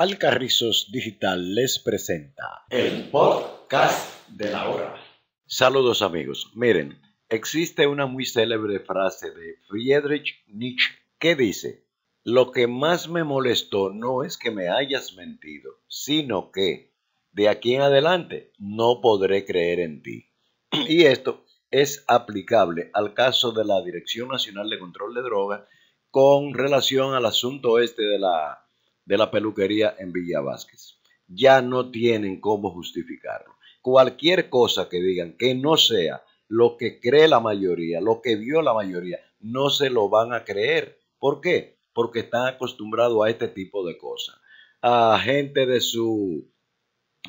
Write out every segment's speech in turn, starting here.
Alcarrizos Digital les presenta el podcast de la hora. Saludos amigos. Miren, existe una muy célebre frase de Friedrich Nietzsche que dice, lo que más me molestó no es que me hayas mentido, sino que de aquí en adelante no podré creer en ti. Y esto es aplicable al caso de la Dirección Nacional de Control de Drogas con relación al asunto este de la de la peluquería en Villa Vázquez. Ya no tienen cómo justificarlo. Cualquier cosa que digan que no sea lo que cree la mayoría, lo que vio la mayoría, no se lo van a creer. ¿Por qué? Porque están acostumbrados a este tipo de cosas. A gente de su,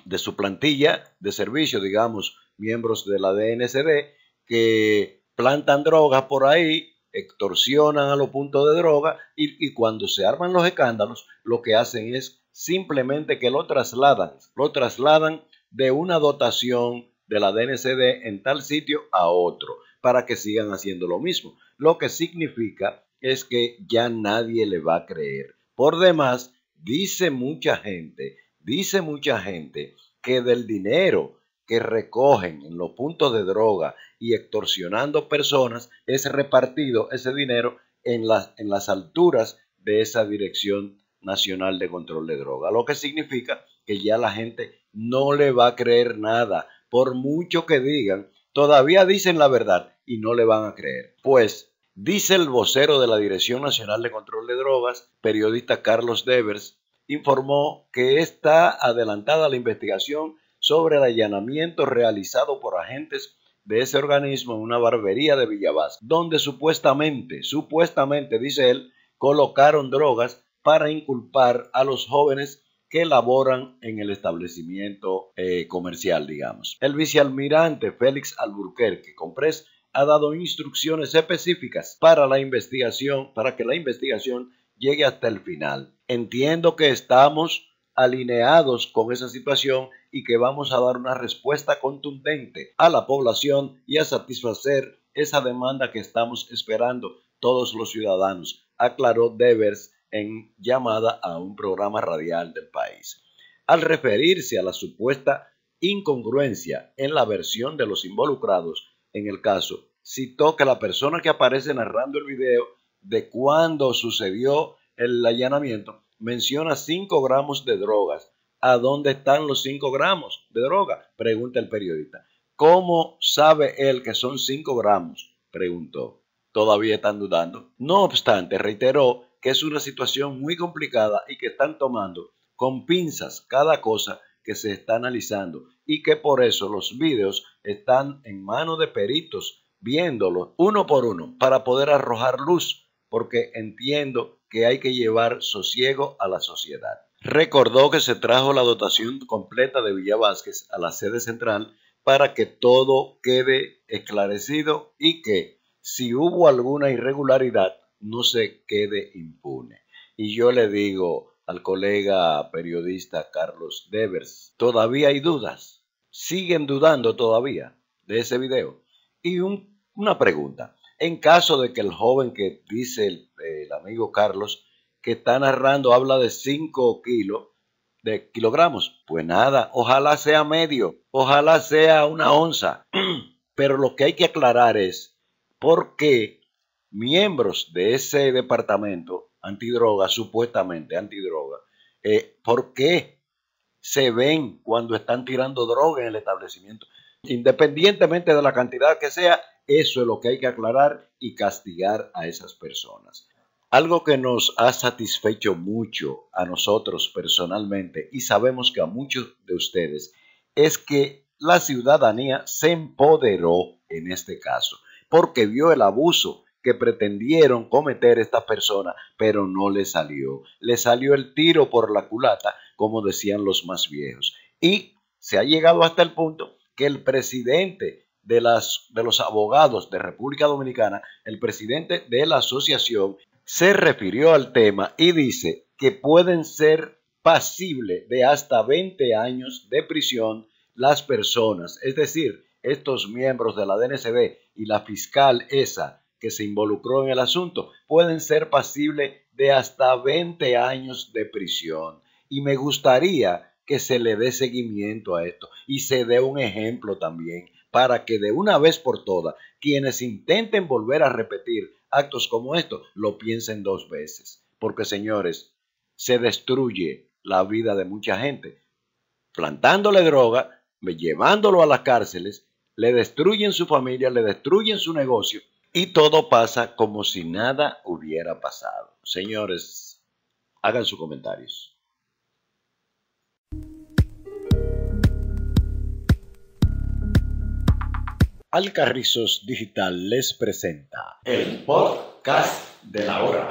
de su plantilla de servicio, digamos, miembros de la DNCD, que plantan drogas por ahí extorsionan a los puntos de droga y, y, cuando se arman los escándalos, lo que hacen es simplemente que lo trasladan, lo trasladan de una dotación de la DNCD en tal sitio a otro, para que sigan haciendo lo mismo. Lo que significa es que ya nadie le va a creer. Por demás, dice mucha gente, dice mucha gente que del dinero que recogen en los puntos de droga y extorsionando personas es repartido ese dinero en las, en las alturas de esa Dirección Nacional de Control de Droga, lo que significa que ya la gente no le va a creer nada, por mucho que digan, todavía dicen la verdad y no le van a creer. Pues dice el vocero de la Dirección Nacional de Control de Drogas, periodista Carlos Devers, informó que está adelantada la investigación sobre el allanamiento realizado por agentes de ese organismo en una barbería de Villavasca, donde supuestamente, supuestamente, dice él, colocaron drogas para inculpar a los jóvenes que laboran en el establecimiento eh, comercial, digamos. El vicealmirante Félix Alburquerque Comprés ha dado instrucciones específicas para la investigación, para que la investigación llegue hasta el final. Entiendo que estamos alineados con esa situación y que vamos a dar una respuesta contundente a la población y a satisfacer esa demanda que estamos esperando todos los ciudadanos, aclaró Devers en llamada a un programa radial del país. Al referirse a la supuesta incongruencia en la versión de los involucrados en el caso, citó que la persona que aparece narrando el video de cuando sucedió el allanamiento menciona 5 gramos de drogas. ¿A dónde están los 5 gramos de droga? Pregunta el periodista. ¿Cómo sabe él que son 5 gramos? Preguntó. Todavía están dudando. No obstante, reiteró que es una situación muy complicada y que están tomando con pinzas cada cosa que se está analizando y que por eso los vídeos están en manos de peritos viéndolos uno por uno para poder arrojar luz porque entiendo que hay que llevar sosiego a la sociedad. Recordó que se trajo la dotación completa de Villa a la sede central para que todo quede esclarecido y que si hubo alguna irregularidad no se quede impune. Y yo le digo al colega periodista Carlos Devers, todavía hay dudas, siguen dudando todavía de ese video. Y una pregunta, en caso de que el joven que dice el, amigo Carlos que está narrando habla de 5 kilos, de kilogramos, pues nada, ojalá sea medio, ojalá sea una onza. Pero lo que hay que aclarar es por qué miembros de ese departamento antidroga, supuestamente antidroga, eh, por qué se ven cuando están tirando droga en el establecimiento. Independientemente de la cantidad que sea, eso es lo que hay que aclarar y castigar a esas personas. Algo que nos ha satisfecho mucho a nosotros personalmente y sabemos que a muchos de ustedes es que la ciudadanía se empoderó en este caso porque vio el abuso que pretendieron cometer estas personas, pero no le salió. Le salió el tiro por la culata, como decían los más viejos. Y se ha llegado hasta el punto que el presidente de, las, de los abogados de República Dominicana, el presidente de la asociación, se refirió al tema y dice que pueden ser pasibles de hasta 20 años de prisión las personas, es decir, estos miembros de la DNCD y la fiscal esa que se involucró en el asunto, pueden ser pasibles de hasta 20 años de prisión. Y me gustaría que se le dé seguimiento a esto y se dé un ejemplo también para que de una vez por todas quienes intenten volver a repetir actos como estos lo piensen dos veces. Porque señores, se destruye la vida de mucha gente plantándole droga, llevándolo a las cárceles, le destruyen su familia, le destruyen su negocio y todo pasa como si nada hubiera pasado. Señores, hagan sus comentarios. Alcarrizos Digital les presenta el podcast de la hora.